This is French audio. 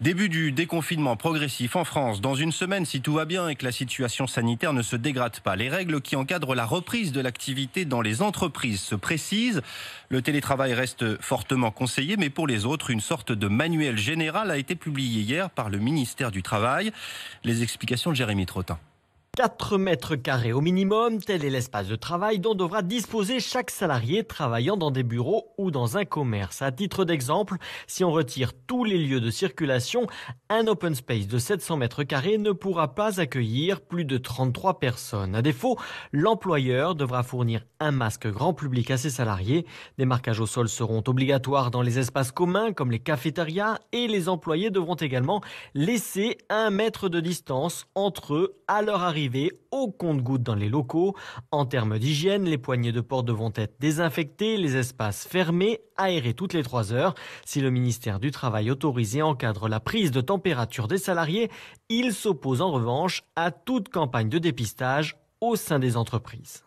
Début du déconfinement progressif en France dans une semaine si tout va bien et que la situation sanitaire ne se dégrade pas. Les règles qui encadrent la reprise de l'activité dans les entreprises se précisent. Le télétravail reste fortement conseillé, mais pour les autres, une sorte de manuel général a été publié hier par le ministère du Travail. Les explications de Jérémy Trottin. 4 mètres carrés au minimum, tel est l'espace de travail dont devra disposer chaque salarié travaillant dans des bureaux ou dans un commerce. À titre d'exemple, si on retire tous les lieux de circulation, un open space de 700 mètres carrés ne pourra pas accueillir plus de 33 personnes. À défaut, l'employeur devra fournir un masque grand public à ses salariés. Des marquages au sol seront obligatoires dans les espaces communs comme les cafétérias et les employés devront également laisser un mètre de distance entre eux à leur arrivée au compte goutte dans les locaux. En termes d'hygiène, les poignées de porte devront être désinfectées, les espaces fermés, aérés toutes les trois heures. Si le ministère du Travail autorisé encadre la prise de température des salariés, il s'oppose en revanche à toute campagne de dépistage au sein des entreprises.